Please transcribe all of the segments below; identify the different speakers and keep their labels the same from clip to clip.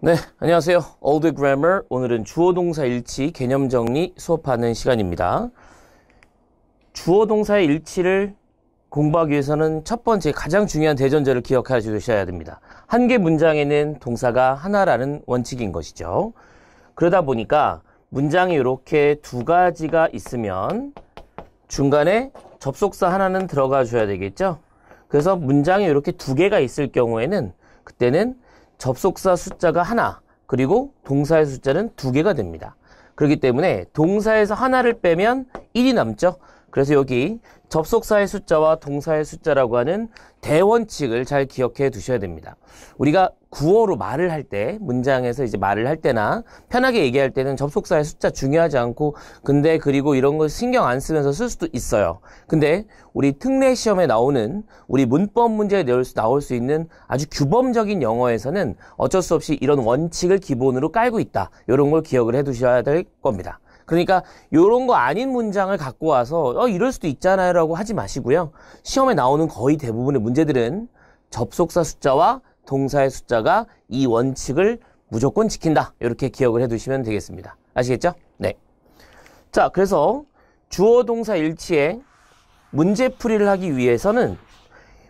Speaker 1: 네, 안녕하세요. Old Grammar. 오늘은 주어 동사 일치 개념 정리 수업하는 시간입니다. 주어 동사의 일치를 공부하기 위해서는 첫 번째 가장 중요한 대전제를 기억해 주셔야 됩니다. 한 개 문장에는 동사가 하나라는 원칙인 것이죠. 그러다 보니까 문장이 이렇게 두 가지가 있으면 중간에 접속사 하나는 들어가 줘야 되겠죠. 그래서 문장이 이렇게 두 개가 있을 경우에는 그때는 접속사 숫자가 하나 그리고 동사의 숫자는 두 개가 됩니다. 그렇기 때문에 동사에서 하나를 빼면 1이 남죠. 그래서 여기 접속사의 숫자와 동사의 숫자라고 하는 대원칙을 잘 기억해 두셔야 됩니다. 우리가 구어로 말을 할 때 문장에서 이제 말을 할 때나 편하게 얘기할 때는 접속사의 숫자 중요하지 않고 근데 그리고 이런 걸 신경 안 쓰면서 쓸 수도 있어요. 근데 우리 특례 시험에 나오는 우리 문법 문제에 나올 수 있는 아주 규범적인 영어에서는 어쩔 수 없이 이런 원칙을 기본으로 깔고 있다. 이런 걸 기억을 해 두셔야 될 겁니다. 그러니까 이런 거 아닌 문장을 갖고 와서 어 이럴 수도 있잖아요라고 하지 마시고요. 시험에 나오는 거의 대부분의 문제들은 접속사 숫자와 동사의 숫자가 이 원칙을 무조건 지킨다. 이렇게 기억을 해두시면 되겠습니다. 아시겠죠? 네. 자, 그래서 주어 동사 일치에 문제풀이를 하기 위해서는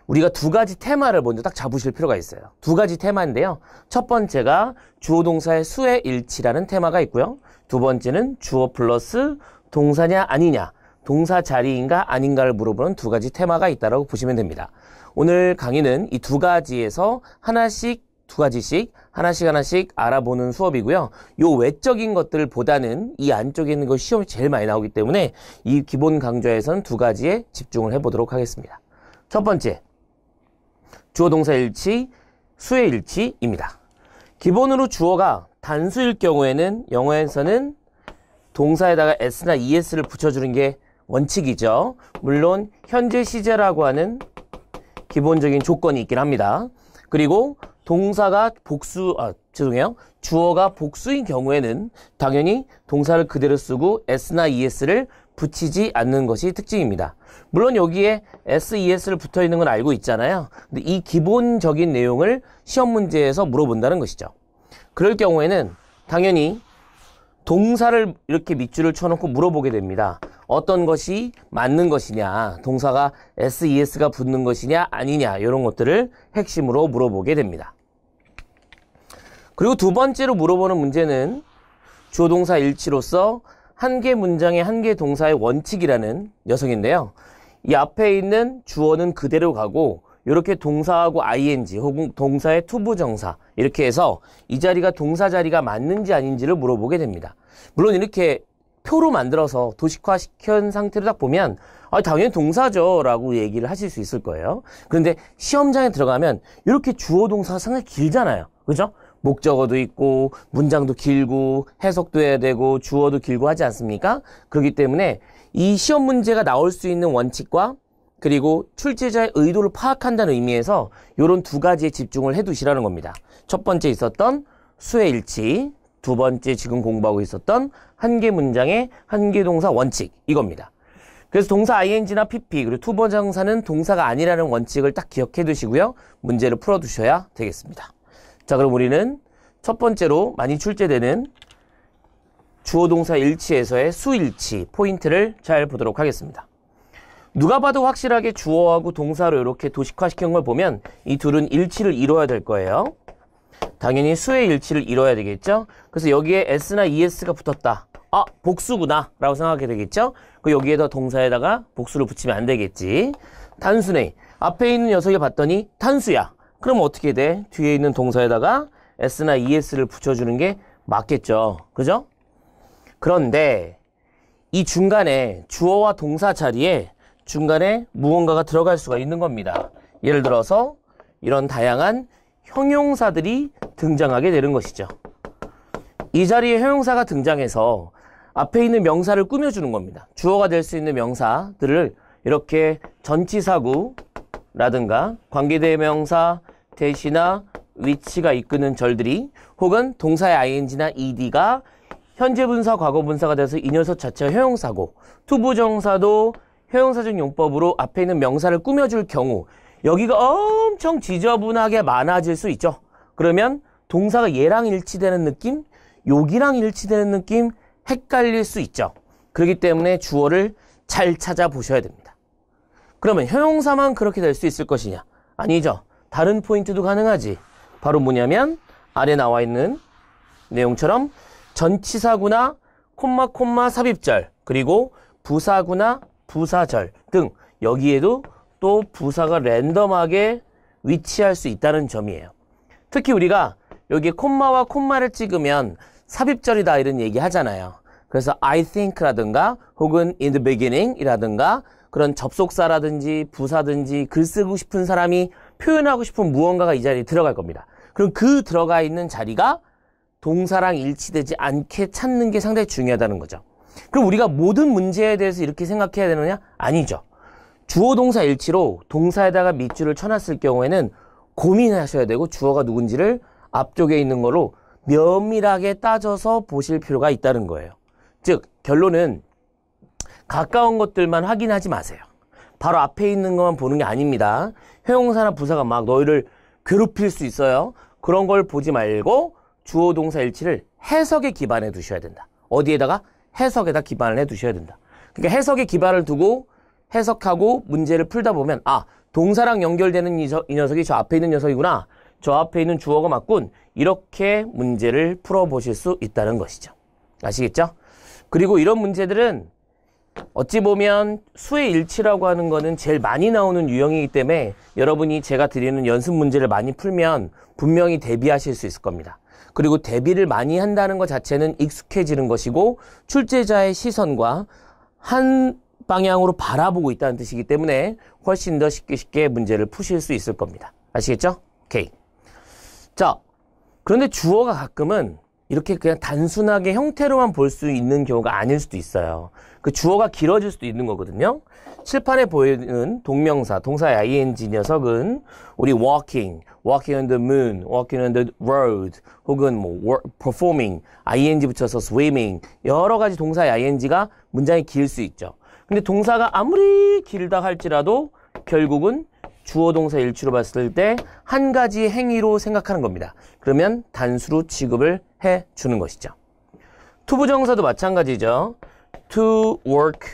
Speaker 1: 우리가 두 가지 테마를 먼저 딱 잡으실 필요가 있어요. 두 가지 테마인데요. 첫 번째가 주어 동사의 수의 일치라는 테마가 있고요. 두 번째는 주어 플러스 동사냐 아니냐 동사 자리인가 아닌가를 물어보는 두 가지 테마가 있다고 보시면 됩니다. 오늘 강의는 이 두 가지에서 하나씩 두 가지씩 하나씩 하나씩 알아보는 수업이고요. 요 외적인 것들보다는 이 안쪽에 있는 것이 시험이 제일 많이 나오기 때문에 이 기본 강좌에서는 두 가지에 집중을 해보도록 하겠습니다. 첫 번째, 주어 동사 일치, 수의 일치입니다. 기본으로 주어가 단수일 경우에는 영어에서는 동사에다가 s나 es를 붙여주는 게 원칙이죠. 물론 현재 시제라고 하는 기본적인 조건이 있긴 합니다. 그리고 동사가 복수, 아, 죄송해요. 주어가 복수인 경우에는 당연히 동사를 그대로 쓰고 s나 es를 붙이지 않는 것이 특징입니다. 물론 여기에 s, es를 붙어 있는 건 알고 있잖아요. 근데 이 기본적인 내용을 시험 문제에서 물어본다는 것이죠. 그럴 경우에는 당연히 동사를 이렇게 밑줄을 쳐놓고 물어보게 됩니다. 어떤 것이 맞는 것이냐, 동사가 SES가 붙는 것이냐, 아니냐, 이런 것들을 핵심으로 물어보게 됩니다. 그리고 두 번째로 물어보는 문제는 주어 동사 일치로서 한 개 문장의 한개 동사의 원칙이라는 녀석인데요. 이 앞에 있는 주어는 그대로 가고 이렇게 동사하고 ing 혹은 동사의 투부정사 이렇게 해서 이 자리가 동사 자리가 맞는지 아닌지를 물어보게 됩니다. 물론 이렇게 표로 만들어서 도식화 시킨 상태로 딱 보면 아, 당연히 동사죠 라고 얘기를 하실 수 있을 거예요. 그런데 시험장에 들어가면 이렇게 주어 동사가 상당히 길잖아요. 그죠? 목적어도 있고 문장도 길고 해석도 해야 되고 주어도 길고 하지 않습니까? 그렇기 때문에 이 시험 문제가 나올 수 있는 원칙과 그리고 출제자의 의도를 파악한다는 의미에서 이런 두 가지에 집중을 해두시라는 겁니다. 첫 번째 있었던 수의 일치, 두 번째 지금 공부하고 있었던 한개 문장의 한개 동사 원칙 이겁니다. 그래서 동사 ing나 pp 그리고 투번장사는 동사가 아니라는 원칙을 딱 기억해 두시고요. 문제를 풀어 두셔야 되겠습니다. 자 그럼 우리는 첫 번째로 많이 출제되는 주어동사 일치에서의 수일치 포인트를 잘 보도록 하겠습니다. 누가 봐도 확실하게 주어하고 동사로 이렇게 도식화시킨 걸 보면 이 둘은 일치를 이뤄야 될 거예요. 당연히 수의 일치를 이뤄야 되겠죠. 그래서 여기에 s나 es가 붙었다. 아, 복수구나 라고 생각하게 되겠죠. 그 여기에다 동사에다가 복수를 붙이면 안 되겠지. 단순해. 앞에 있는 녀석을 봤더니 탄수야. 그럼 어떻게 돼? 뒤에 있는 동사에다가 s나 es를 붙여주는 게 맞겠죠. 그죠? 그런데 이 중간에 주어와 동사 자리에 중간에 무언가가 들어갈 수가 있는 겁니다. 예를 들어서 이런 다양한 형용사들이 등장하게 되는 것이죠. 이 자리에 형용사가 등장해서 앞에 있는 명사를 꾸며주는 겁니다. 주어가 될 수 있는 명사들을 이렇게 전치사구라든가 관계대명사, 대시나 위치가 이끄는 절들이 혹은 동사의 ing나 ed가 현재 분사, 과거 분사가 돼서 이 녀석 자체가 형용사고 투부정사도 형용사적 용법으로 앞에 있는 명사를 꾸며줄 경우 여기가 엄청 지저분하게 많아질 수 있죠. 그러면 동사가 얘랑 일치되는 느낌, 여기랑 일치되는 느낌 헷갈릴 수 있죠. 그렇기 때문에 주어를 잘 찾아보셔야 됩니다. 그러면 형용사만 그렇게 될 수 있을 것이냐? 아니죠. 다른 포인트도 가능하지. 바로 뭐냐면 아래 나와 있는 내용처럼 전치사구나 콤마 콤마 삽입절 그리고 부사구나 부사절 등 여기에도 또 부사가 랜덤하게 위치할 수 있다는 점이에요. 특히 우리가 여기 콤마와 콤마를 찍으면 삽입절이다 이런 얘기 하잖아요. 그래서 I think라든가 혹은 in the beginning이라든가 그런 접속사라든지 부사든지 글 쓰고 싶은 사람이 표현하고 싶은 무언가가 이 자리에 들어갈 겁니다. 그럼 그 들어가 있는 자리가 동사랑 일치되지 않게 찾는 게 상당히 중요하다는 거죠. 그럼 우리가 모든 문제에 대해서 이렇게 생각해야 되느냐? 아니죠. 주어 동사 일치로 동사에다가 밑줄을 쳐놨을 경우에는 고민하셔야 되고 주어가 누군지를 앞쪽에 있는 거로 면밀하게 따져서 보실 필요가 있다는 거예요. 즉 결론은 가까운 것들만 확인하지 마세요. 바로 앞에 있는 것만 보는 게 아닙니다. 회용사나 부사가 막 너희를 괴롭힐 수 있어요. 그런 걸 보지 말고 주어 동사 일치를 해석에 기반해 두셔야 된다. 어디에다가 해석에다 기반을 해 두셔야 된다. 그러니까 해석에 기반을 두고 해석하고 문제를 풀다 보면 아 동사랑 연결되는 이, 녀석이 저 앞에 있는 녀석이구나. 저 앞에 있는 주어가 맞군. 이렇게 문제를 풀어보실 수 있다는 것이죠. 아시겠죠? 그리고 이런 문제들은 어찌 보면 수의 일치라고 하는 거는 제일 많이 나오는 유형이기 때문에 여러분이 제가 드리는 연습 문제를 많이 풀면 분명히 대비하실 수 있을 겁니다. 그리고 대비를 많이 한다는 것 자체는 익숙해지는 것이고 출제자의 시선과 한 방향으로 바라보고 있다는 뜻이기 때문에 훨씬 더 쉽게 쉽게 문제를 푸실 수 있을 겁니다. 아시겠죠? 오케이. 자, 그런데 주어가 가끔은 이렇게 그냥 단순하게 형태로만 볼 수 있는 경우가 아닐 수도 있어요. 그 주어가 길어질 수도 있는 거거든요. 칠판에 보이는 동명사, 동사의 i n g 녀석은 우리 walking, walking on the moon, walking on the road, 혹은 뭐 work, performing, ing 붙여서 swimming 여러 가지 동사의 ing가 문장이 길 수 있죠. 근데 동사가 아무리 길다 할지라도 결국은 주어 동사 일치로 봤을 때 한 가지 행위로 생각하는 겁니다. 그러면 단수로 취급을 해 주는 것이죠. 투부정사도 마찬가지죠. to work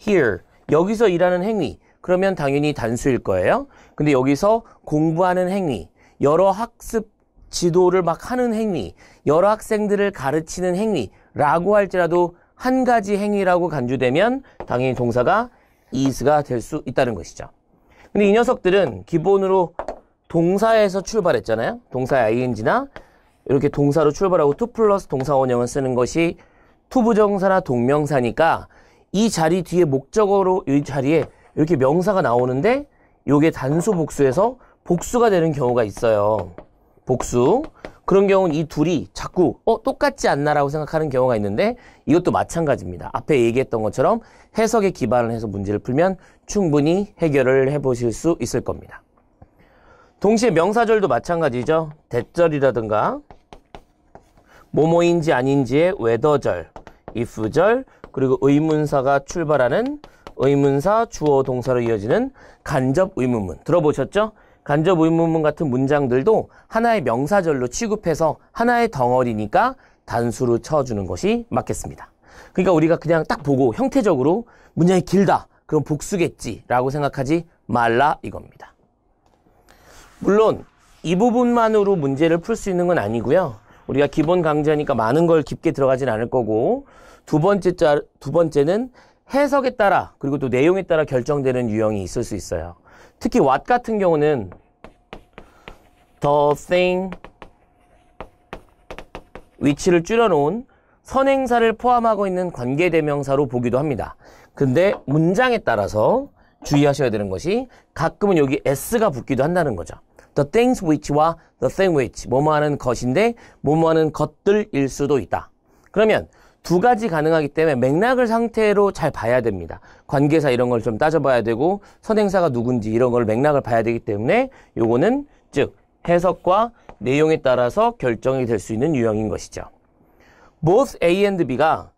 Speaker 1: here 여기서 일하는 행위 그러면 당연히 단수일 거예요. 근데 여기서 공부하는 행위, 여러 학습 지도를 막 하는 행위, 여러 학생들을 가르치는 행위라고 할지라도 한 가지 행위라고 간주되면 당연히 동사가 is가 될 수 있다는 것이죠. 근데 이 녀석들은 기본으로 동사에서 출발했잖아요. 동사의 ing나 이렇게 동사로 출발하고 to 플러스 동사 원형을 쓰는 것이 투부정사나 동명사니까 이 자리 뒤에 목적어로 이 자리에 이렇게 명사가 나오는데 요게 단수 복수에서 복수가 되는 경우가 있어요. 복수. 그런 경우는 이 둘이 자꾸 어 똑같지 않나라고 생각하는 경우가 있는데 이것도 마찬가지입니다. 앞에 얘기했던 것처럼 해석에 기반을 해서 문제를 풀면 충분히 해결을 해보실 수 있을 겁니다. 동시에 명사절도 마찬가지죠. 대절이라든가 모모인지 아닌지의 웨더절, if절, 그리고 의문사가 출발하는 의문사, 주어, 동사로 이어지는 간접 의문문. 들어보셨죠? 간접 의문문 같은 문장들도 하나의 명사절로 취급해서 하나의 덩어리니까 단수로 쳐주는 것이 맞겠습니다. 그러니까 우리가 그냥 딱 보고 형태적으로 문장이 길다. 그럼 복수겠지라고 생각하지 말라 이겁니다. 물론 이 부분만으로 문제를 풀 수 있는 건 아니고요. 우리가 기본 강좌니까 많은 걸 깊게 들어가진 않을 거고 두 번째 자, 두 번째는 해석에 따라 그리고 또 내용에 따라 결정되는 유형이 있을 수 있어요. 특히 what 같은 경우는 the thing 위치를 줄여놓은 선행사를 포함하고 있는 관계대명사로 보기도 합니다. 근데 문장에 따라서 주의하셔야 되는 것이 가끔은 여기 s가 붙기도 한다는 거죠. the things which와 the thing which 뭐뭐 하는 것인데 뭐뭐 하는 것들일 수도 있다. 그러면 두 가지 가능하기 때문에 맥락을 상태로 잘 봐야 됩니다. 관계사 이런 걸 좀 따져봐야 되고 선행사가 누군지 이런 걸 맥락을 봐야 되기 때문에 요거는 즉 해석과 내용에 따라서 결정이 될 수 있는 유형인 것이죠. both A and B가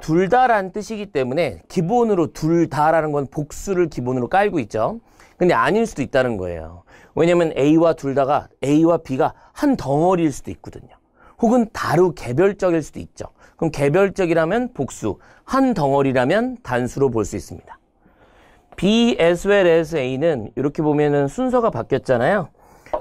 Speaker 1: 둘 다란 뜻이기 때문에 기본으로 둘 다라는 건 복수를 기본으로 깔고 있죠. 근데 아닐 수도 있다는 거예요. 왜냐면 A와 둘 다가 A와 B가 한 덩어리일 수도 있거든요. 혹은 다루 개별적일 수도 있죠. 그럼 개별적이라면 복수, 한 덩어리라면 단수로 볼 수 있습니다. B as well as A는 이렇게 보면은 순서가 바뀌었잖아요.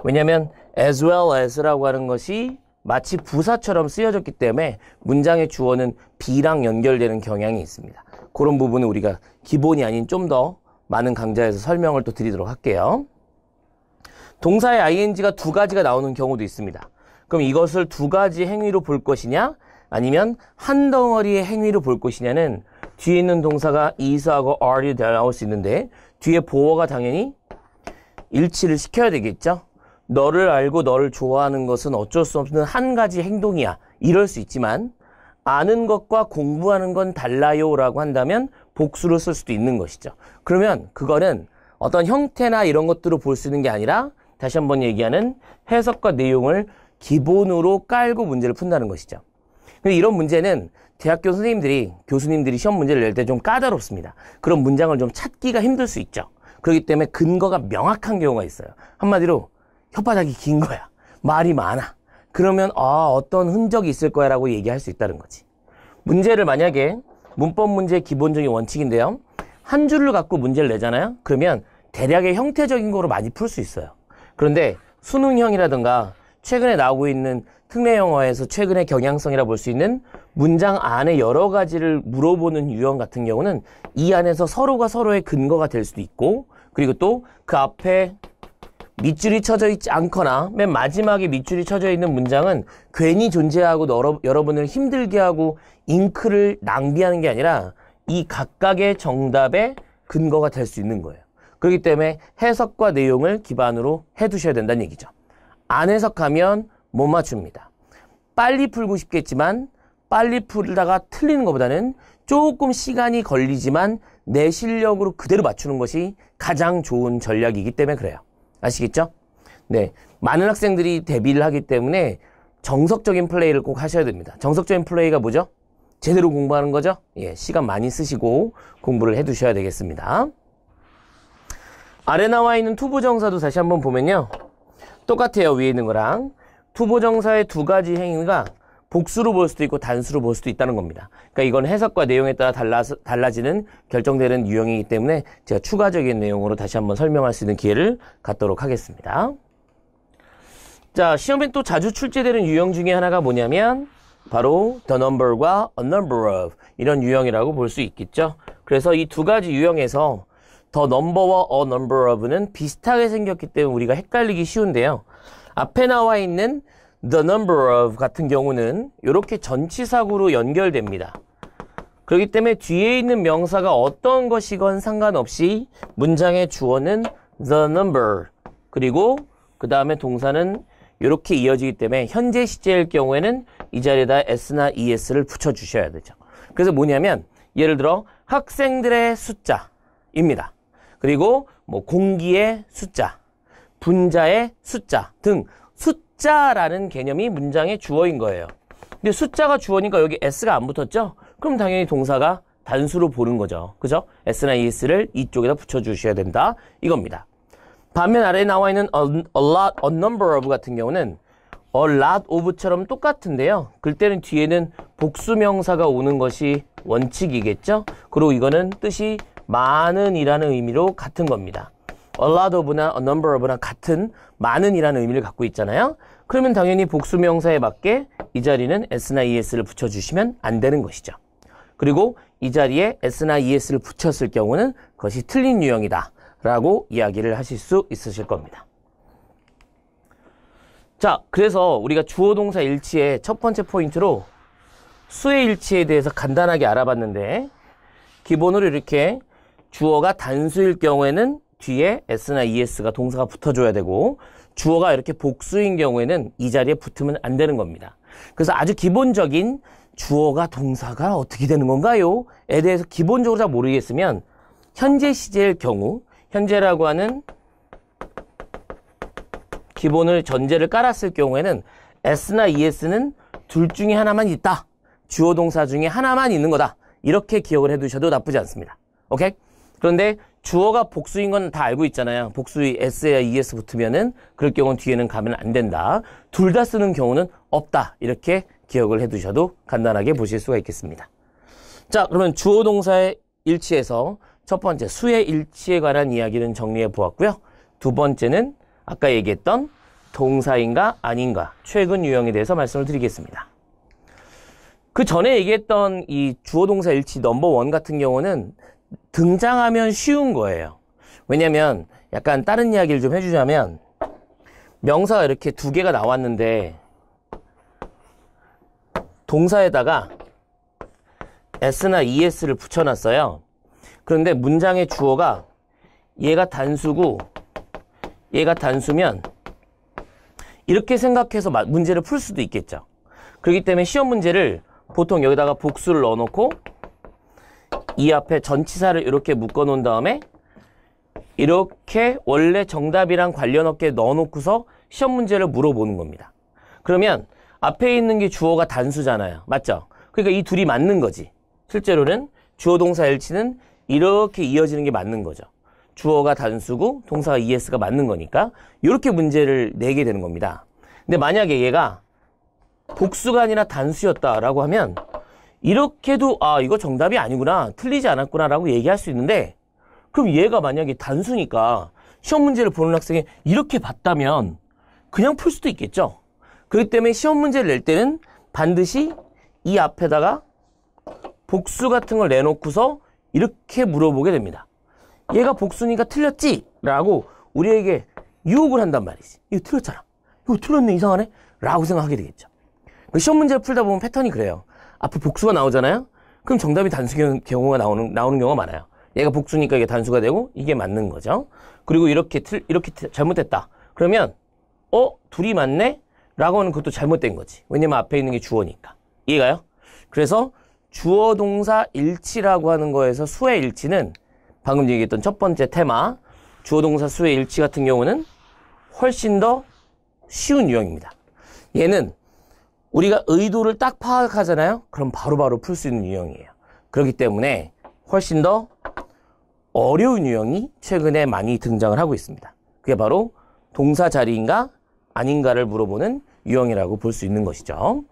Speaker 1: 왜냐면 하 as well as라고 하는 것이 마치 부사처럼 쓰여졌기 때문에 문장의 주어는 B랑 연결되는 경향이 있습니다. 그런 부분은 우리가 기본이 아닌 좀 더 많은 강좌에서 설명을 또 드리도록 할게요. 동사의 ing가 두 가지가 나오는 경우도 있습니다. 그럼 이것을 두 가지 행위로 볼 것이냐 아니면 한 덩어리의 행위로 볼 것이냐는 뒤에 있는 동사가 is하고 are이 나올 수 있는데 뒤에 보어가 당연히 일치를 시켜야 되겠죠. 너를 알고 너를 좋아하는 것은 어쩔 수 없는 한 가지 행동이야. 이럴 수 있지만 아는 것과 공부하는 건 달라요라고 한다면 복수로 쓸 수도 있는 것이죠. 그러면 그거는 어떤 형태나 이런 것들을 볼 수 있는 게 아니라 다시 한번 얘기하는 해석과 내용을 기본으로 깔고 문제를 푼다는 것이죠. 이런 문제는 대학교 선생님들이 교수님들이 시험 문제를 낼 때 좀 까다롭습니다. 그런 문장을 좀 찾기가 힘들 수 있죠. 그렇기 때문에 근거가 명확한 경우가 있어요. 한마디로 혓바닥이 긴 거야. 말이 많아. 그러면 아 어떤 흔적이 있을 거야라고 얘기할 수 있다는 거지. 문제를 만약에 문법 문제의 기본적인 원칙인데요. 한 줄을 갖고 문제를 내잖아요. 그러면 대략의 형태적인 거로 많이 풀 수 있어요. 그런데 수능형이라든가 최근에 나오고 있는 특례 영어에서 최근의 경향성이라 볼 수 있는 문장 안에 여러 가지를 물어보는 유형 같은 경우는 이 안에서 서로가 서로의 근거가 될 수도 있고 그리고 또 그 앞에 밑줄이 쳐져 있지 않거나 맨 마지막에 밑줄이 쳐져 있는 문장은 괜히 존재하고 여러, 여러분을 힘들게 하고 잉크를 낭비하는 게 아니라 이 각각의 정답의 근거가 될 수 있는 거예요. 그렇기 때문에 해석과 내용을 기반으로 해두셔야 된다는 얘기죠. 안 해석하면 못 맞춥니다. 빨리 풀고 싶겠지만 빨리 풀다가 틀리는 것보다는 조금 시간이 걸리지만 내 실력으로 그대로 맞추는 것이 가장 좋은 전략이기 때문에 그래요. 아시겠죠? 네. 많은 학생들이 대비를 하기 때문에 정석적인 플레이를 꼭 하셔야 됩니다. 정석적인 플레이가 뭐죠? 제대로 공부하는 거죠? 예, 시간 많이 쓰시고 공부를 해 두셔야 되겠습니다. 아래 나와 있는 투부정사도 다시 한번 보면요. 똑같아요. 위에 있는 거랑. 투보정사의 두 가지 행위가 복수로 볼 수도 있고 단수로 볼 수도 있다는 겁니다. 그러니까 이건 해석과 내용에 따라 달라 달라지는 결정되는 유형이기 때문에 제가 추가적인 내용으로 다시 한번 설명할 수 있는 기회를 갖도록 하겠습니다. 자, 시험에 또 자주 출제되는 유형 중에 하나가 뭐냐면 바로 the number과 a number of 이런 유형이라고 볼 수 있겠죠. 그래서 이 두 가지 유형에서 더 넘버와 어 넘버 o 브는 비슷하게 생겼기 때문에 우리가 헷갈리기 쉬운데요. 앞에 나와 있는 the number of 같은 경우는 이렇게 전치사구로 연결됩니다. 그렇기 때문에 뒤에 있는 명사가 어떤 것이건 상관없이 문장의 주어는 the number 그리고 그 다음에 동사는 이렇게 이어지기 때문에 현재 시제일 경우에는 이 자리에다 s나 es를 붙여주셔야 되죠. 그래서 뭐냐면 예를 들어 학생들의 숫자입니다. 그리고 뭐 공기의 숫자, 분자의 숫자 등 숫자라는 개념이 문장의 주어인 거예요. 근데 숫자가 주어니까 여기 s가 안 붙었죠? 그럼 당연히 동사가 단수로 보는 거죠. 그죠? s나 es를 이쪽에다 붙여주셔야 된다. 이겁니다. 반면 아래에 나와 있는 a, a lot, a number of 같은 경우는 a lot of처럼 똑같은데요. 그때는 뒤에는 복수명사가 오는 것이 원칙이겠죠? 그리고 이거는 뜻이 많은이라는 의미로 같은 겁니다. a lot of나 a number of나 같은 많은이라는 의미를 갖고 있잖아요. 그러면 당연히 복수명사에 맞게 이 자리는 s나 es를 붙여주시면 안 되는 것이죠. 그리고 이 자리에 s나 es를 붙였을 경우는 그것이 틀린 유형이다 라고 이야기를 하실 수 있으실 겁니다. 자, 그래서 우리가 주어 동사 일치의 첫 번째 포인트로 수의 일치에 대해서 간단하게 알아봤는데 기본으로 이렇게 주어가 단수일 경우에는 뒤에 s나 es가 동사가 붙어줘야 되고 주어가 이렇게 복수인 경우에는 이 자리에 붙으면 안 되는 겁니다. 그래서 아주 기본적인 주어가 동사가 어떻게 되는 건가요? 에 대해서 기본적으로 잘 모르겠으면 현재 시제일 경우 현재라고 하는 기본을 전제를 깔았을 경우에는 s나 es는 둘 중에 하나만 있다. 주어 동사 중에 하나만 있는 거다. 이렇게 기억을 해두셔도 나쁘지 않습니다. 오케이? 그런데 주어가 복수인 건 다 알고 있잖아요. 복수의 s야 es 붙으면은 그럴 경우는 뒤에는 가면 안 된다. 둘 다 쓰는 경우는 없다. 이렇게 기억을 해 두셔도 간단하게 보실 수가 있겠습니다. 자, 그러면 주어 동사의 일치에서 첫 번째 수의 일치에 관한 이야기는 정리해 보았고요. 두 번째는 아까 얘기했던 동사인가 아닌가 최근 유형에 대해서 말씀을 드리겠습니다. 그 전에 얘기했던 이 주어 동사 일치 넘버 원 같은 경우는 등장하면 쉬운 거예요. 왜냐면 약간 다른 이야기를 좀 해주자면 명사가 이렇게 두 개가 나왔는데 동사에다가 s나 es를 붙여놨어요. 그런데 문장의 주어가 얘가 단수고 얘가 단수면 이렇게 생각해서 문제를 풀 수도 있겠죠. 그렇기 때문에 시험 문제를 보통 여기다가 복수를 넣어놓고 이 앞에 전치사를 이렇게 묶어 놓은 다음에 이렇게 원래 정답이랑 관련 없게 넣어놓고서 시험 문제를 물어보는 겁니다. 그러면 앞에 있는 게 주어가 단수잖아요. 맞죠? 그러니까 이 둘이 맞는 거지. 실제로는 주어 동사 일치는 이렇게 이어지는 게 맞는 거죠. 주어가 단수고 동사가 es가 맞는 거니까 이렇게 문제를 내게 되는 겁니다. 근데 만약에 얘가 복수가 아니라 단수였다라고 하면 이렇게도 아 이거 정답이 아니구나 틀리지 않았구나 라고 얘기할 수 있는데 그럼 얘가 만약에 단수니까 시험 문제를 보는 학생이 이렇게 봤다면 그냥 풀 수도 있겠죠 그렇기 때문에 시험 문제를 낼 때는 반드시 이 앞에다가 복수 같은 걸 내놓고서 이렇게 물어보게 됩니다 얘가 복수니까 틀렸지? 라고 우리에게 유혹을 한단 말이지 이거 틀렸잖아 이거 틀렸네 이상하네 라고 생각하게 되겠죠 그 시험 문제를 풀다 보면 패턴이 그래요 앞에 복수가 나오잖아요? 그럼 정답이 단수 경우가 나오는, 나오는 경우가 많아요. 얘가 복수니까 이게 단수가 되고 이게 맞는 거죠. 그리고 이렇게 틀, 이렇게 잘못됐다. 그러면 어? 둘이 맞네? 라고 하는 것도 잘못된 거지. 왜냐면 앞에 있는 게 주어니까. 이해가요? 그래서 주어 동사 일치라고 하는 거에서 수의 일치는 방금 얘기했던 첫 번째 테마 주어 동사 수의 일치 같은 경우는 훨씬 더 쉬운 유형입니다. 얘는 우리가 의도를 딱 파악하잖아요. 그럼 바로바로 풀 수 있는 유형이에요. 그렇기 때문에 훨씬 더 어려운 유형이 최근에 많이 등장을 하고 있습니다. 그게 바로 동사 자리인가 아닌가를 물어보는 유형이라고 볼 수 있는 것이죠.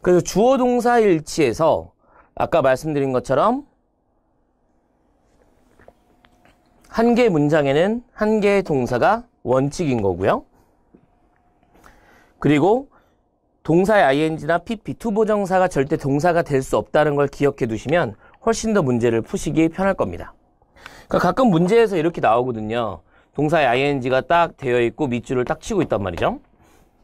Speaker 1: 그래서 주어 동사 일치에서 아까 말씀드린 것처럼 한 개의 문장에는 한 개의 동사가 원칙인 거고요. 그리고 동사의 ing나 pp, 투보정사가 절대 동사가 될 수 없다는 걸 기억해 두시면 훨씬 더 문제를 푸시기 편할 겁니다. 그러니까 가끔 문제에서 이렇게 나오거든요. 동사의 ing가 딱 되어 있고 밑줄을 딱 치고 있단 말이죠.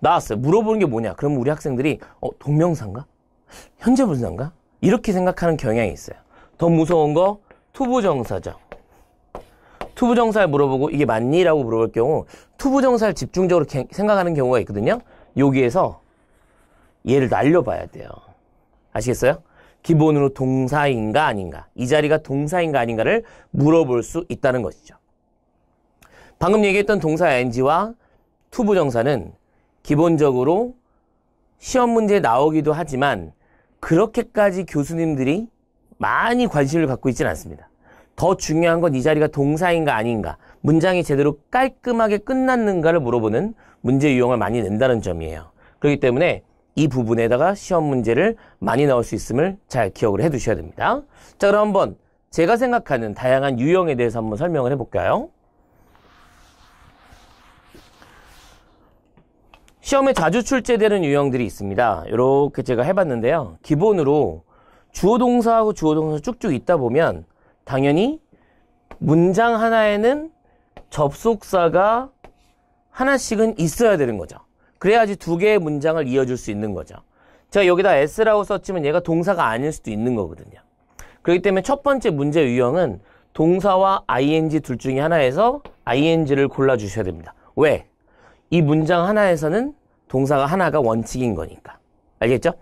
Speaker 1: 나왔어요. 물어보는 게 뭐냐? 그럼 우리 학생들이 어, 동명사인가? 현재 분사인가? 이렇게 생각하는 경향이 있어요. 더 무서운 거 투부정사죠. 투부정사를 물어보고 이게 맞니? 라고 물어볼 경우 투부정사를 집중적으로 생각하는 경우가 있거든요. 여기에서 얘를 날려봐야 돼요. 아시겠어요? 기본으로 동사인가 아닌가, 이 자리가 동사인가 아닌가를 물어볼 수 있다는 것이죠. 방금 얘기했던 동사 ing와 투부 정사는 기본적으로 시험 문제에 나오기도 하지만 그렇게까지 교수님들이 많이 관심을 갖고 있지는 않습니다. 더 중요한 건 이 자리가 동사인가 아닌가, 문장이 제대로 깔끔하게 끝났는가를 물어보는 문제 유형을 많이 낸다는 점이에요. 그렇기 때문에 이 부분에다가 시험 문제를 많이 나올 수 있음을 잘 기억을 해 두셔야 됩니다. 자, 그럼 한번 제가 생각하는 다양한 유형에 대해서 한번 설명을 해볼까요? 시험에 자주 출제되는 유형들이 있습니다. 이렇게 제가 해봤는데요. 기본으로 주어 동사하고 주어 동사 쭉쭉 있다 보면 당연히 문장 하나에는 접속사가 하나씩은 있어야 되는 거죠. 그래야지 두 개의 문장을 이어줄 수 있는 거죠. 제가 여기다 s라고 썼지만 얘가 동사가 아닐 수도 있는 거거든요. 그렇기 때문에 첫 번째 문제 유형은 동사와 ing 둘 중에 하나에서 ing를 골라주셔야 됩니다. 왜? 이 문장 하나에서는 동사가 하나가 원칙인 거니까. 알겠죠?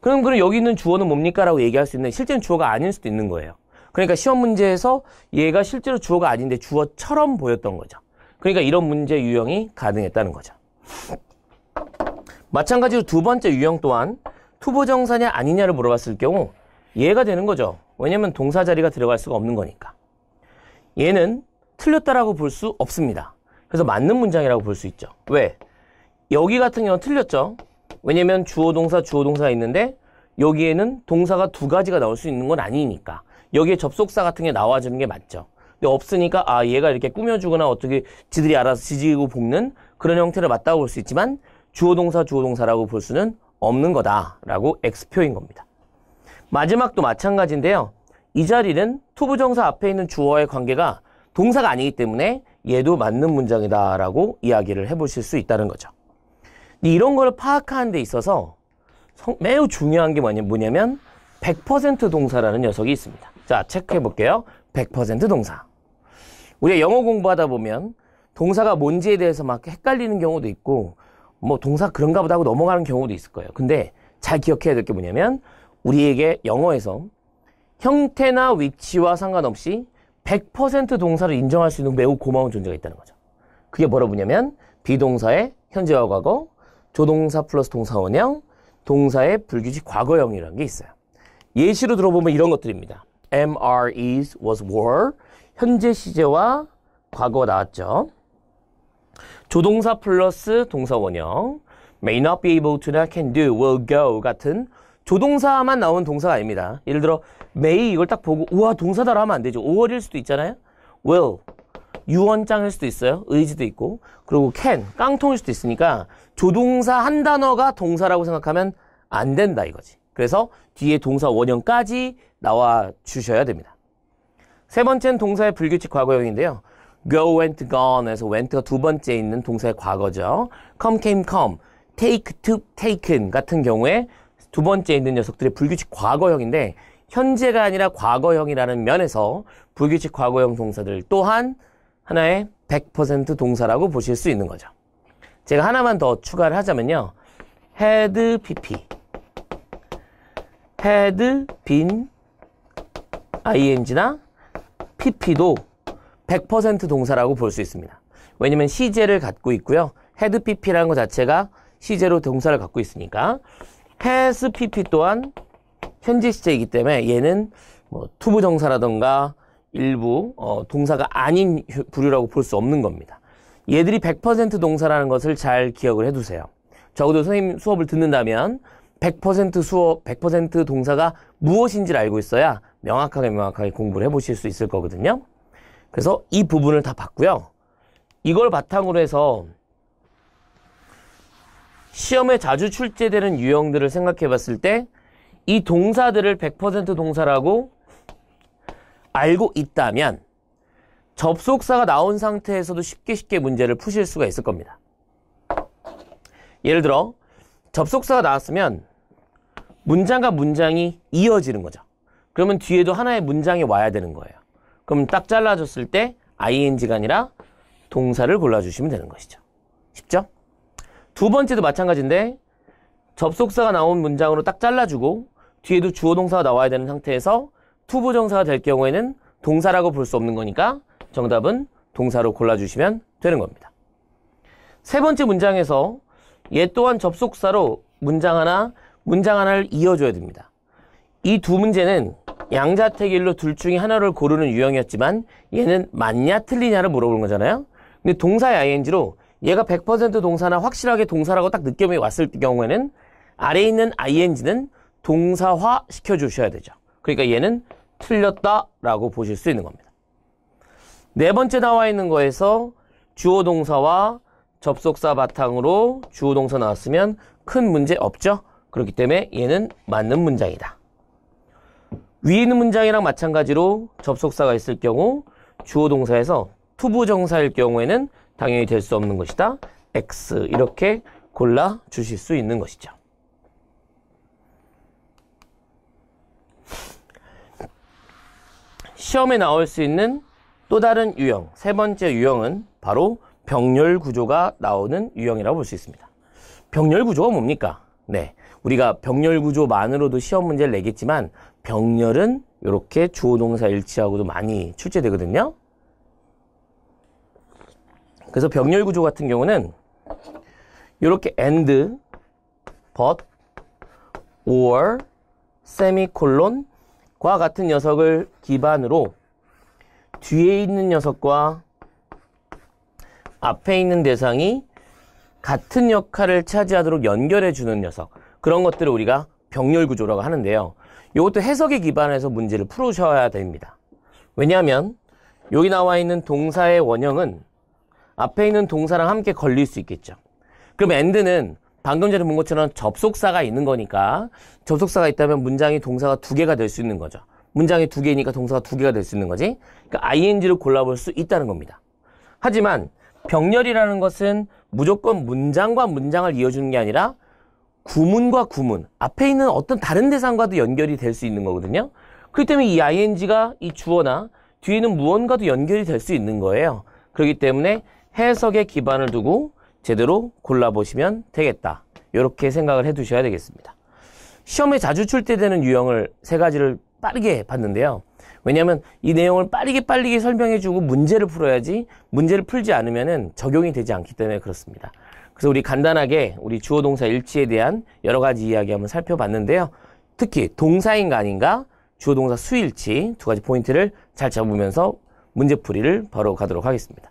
Speaker 1: 그럼 그럼 여기 있는 주어는 뭡니까? 라고 얘기할 수 있는데 실제는 주어가 아닐 수도 있는 거예요. 그러니까 시험 문제에서 얘가 실제로 주어가 아닌데 주어처럼 보였던 거죠. 그러니까 이런 문제 유형이 가능했다는 거죠. 마찬가지로 두 번째 유형 또한 투부정사냐 아니냐를 물어봤을 경우 예가 되는 거죠. 왜냐면 동사 자리가 들어갈 수가 없는 거니까. 얘는 틀렸다라고 볼 수 없습니다. 그래서 맞는 문장이라고 볼 수 있죠. 왜? 여기 같은 경우는 틀렸죠. 왜냐면 주어 동사 주어 동사 가 있는데 여기에는 동사가 두 가지가 나올 수 있는 건 아니니까 여기에 접속사 같은 게 나와주는 게 맞죠. 근데 없으니까 아 얘가 이렇게 꾸며주거나 어떻게 지들이 알아서 지지고 볶는 그런 형태를 맞다고 볼 수 있지만 주어동사 주어동사라고 볼 수는 없는 거다라고 X표인 겁니다. 마지막도 마찬가지인데요. 이 자리는 투부정사 앞에 있는 주어의 관계가 동사가 아니기 때문에 얘도 맞는 문장이다라고 이야기를 해보실 수 있다는 거죠. 이런 걸 파악하는 데 있어서 매우 중요한 게 뭐냐면 100% 동사라는 녀석이 있습니다. 자, 체크해 볼게요. 100% 동사. 우리가 영어 공부하다 보면 동사가 뭔지에 대해서 막 헷갈리는 경우도 있고 뭐 동사 그런가 보다 하고 넘어가는 경우도 있을 거예요. 근데 잘 기억해야 될 게 뭐냐면 우리에게 영어에서 형태나 위치와 상관없이 100% 동사를 인정할 수 있는 매우 고마운 존재가 있다는 거죠. 그게 뭐라고 보냐면 비동사의 현재와 과거, 조동사 플러스 동사원형, 동사의 불규칙 과거형이라는 게 있어요. 예시로 들어보면 이런 것들입니다. MR e s was were 현재 시제와 과거 나왔죠. 조동사 플러스 동사 원형 may not be able to나 can do, will go 같은 조동사만 나온 동사가 아닙니다. 예를 들어 may 이걸 딱 보고 우와 동사다라 하면 안 되죠. 5월일 수도 있잖아요. will 유언장일 수도 있어요. 의지도 있고. 그리고 can 깡통일 수도 있으니까 조동사 한 단어가 동사라고 생각하면 안 된다 이거지. 그래서 뒤에 동사 원형까지 나와 주셔야 됩니다. 세 번째는 동사의 불규칙 과거형인데요. go went gone에서 went가 두 번째 있는 동사의 과거죠. come came come, take took taken 같은 경우에 두 번째 있는 녀석들의 불규칙 과거형인데 현재가 아니라 과거형이라는 면에서 불규칙 과거형 동사들 또한 하나의 100% 동사라고 보실 수 있는 거죠. 제가 하나만 더 추가를 하자면요. had pp had been ing나 pp도 100% 동사라고 볼 수 있습니다. 왜냐면 시제를 갖고 있고요. 헤드 PP라는 것 자체가 시제로 동사를 갖고 있으니까 h 스 PP 또한 현재 시제이기 때문에 얘는 뭐 투부 정사라던가 일부 어, 동사가 아닌 부류라고 볼 수 없는 겁니다. 얘들이 100% 동사라는 것을 잘 기억을 해두세요. 적어도 선생님 수업을 듣는다면 100% 수업, 100% 동사가 무엇인지를 알고 있어야 명확하게 명확하게 공부를 해보실 수 있을 거거든요. 그래서 이 부분을 다 봤고요. 이걸 바탕으로 해서 시험에 자주 출제되는 유형들을 생각해 봤을 때 이 동사들을 100% 동사라고 알고 있다면 접속사가 나온 상태에서도 쉽게 쉽게 문제를 푸실 수가 있을 겁니다. 예를 들어 접속사가 나왔으면 문장과 문장이 이어지는 거죠. 그러면 뒤에도 하나의 문장이 와야 되는 거예요. 그럼 딱 잘라줬을 때 ing가 아니라 동사를 골라주시면 되는 것이죠. 쉽죠? 두 번째도 마찬가지인데 접속사가 나온 문장으로 딱 잘라주고 뒤에도 주어 동사가 나와야 되는 상태에서 투부정사가 될 경우에는 동사라고 볼 수 없는 거니까 정답은 동사로 골라주시면 되는 겁니다. 세 번째 문장에서 얘 또한 접속사로 문장 하나, 문장 하나를 이어줘야 됩니다. 이 두 문제는 양자택일로 둘 중에 하나를 고르는 유형이었지만 얘는 맞냐 틀리냐를 물어보는 거잖아요. 근데 동사 ing로 얘가 100% 동사나 확실하게 동사라고 딱 느낌이 왔을 경우에는 아래에 있는 ing는 동사화 시켜주셔야 되죠. 그러니까 얘는 틀렸다라고 보실 수 있는 겁니다. 네 번째 나와 있는 거에서 주어 동사와 접속사 바탕으로 주어 동사 나왔으면 큰 문제 없죠. 그렇기 때문에 얘는 맞는 문장이다. 위에 있는 문장이랑 마찬가지로 접속사가 있을 경우 주어 동사에서 투부정사일 경우에는 당연히 될 수 없는 것이다. X 이렇게 골라 주실 수 있는 것이죠. 시험에 나올 수 있는 또 다른 유형, 세 번째 유형은 바로 병렬 구조가 나오는 유형이라고 볼 수 있습니다. 병렬 구조가 뭡니까? 네. 우리가 병렬 구조만으로도 시험 문제를 내겠지만 병렬은 이렇게 주어 동사 일치하고도 많이 출제되거든요. 그래서 병렬 구조 같은 경우는 이렇게 and, but, or, 세미콜론과 같은 녀석을 기반으로 뒤에 있는 녀석과 앞에 있는 대상이 같은 역할을 차지하도록 연결해 주는 녀석 그런 것들을 우리가 병렬 구조라고 하는데요. 이것도 해석에 기반해서 문제를 풀으셔야 됩니다. 왜냐하면 여기 나와 있는 동사의 원형은 앞에 있는 동사랑 함께 걸릴 수 있겠죠. 그럼 엔드는 방금 전에 본 것처럼 접속사가 있는 거니까 접속사가 있다면 문장이 동사가 두 개가 될 수 있는 거죠. 문장이 두 개니까 동사가 두 개가 될 수 있는 거지. 그러니까 ing를 골라볼 수 있다는 겁니다. 하지만 병렬이라는 것은 무조건 문장과 문장을 이어주는 게 아니라 구문과 구문 앞에 있는 어떤 다른 대상과도 연결이 될 수 있는 거거든요. 그렇기 때문에 이 ing가 이 주어나 뒤에 는 무언가도 연결이 될 수 있는 거예요. 그렇기 때문에 해석에 기반을 두고 제대로 골라보시면 되겠다. 이렇게 생각을 해두셔야 되겠습니다. 시험에 자주 출제되는 유형을 세 가지를 빠르게 봤는데요. 왜냐하면 이 내용을 빠르게 빠르게 설명해주고 문제를 풀어야지 문제를 풀지 않으면 적용이 되지 않기 때문에 그렇습니다. 그래서 우리 간단하게 우리 주어 동사 일치에 대한 여러 가지 이야기 한번 살펴봤는데요. 특히 동사인가 아닌가 주어 동사 수일치 두 가지 포인트를 잘 잡으면서 문제풀이를 바로 가도록 하겠습니다.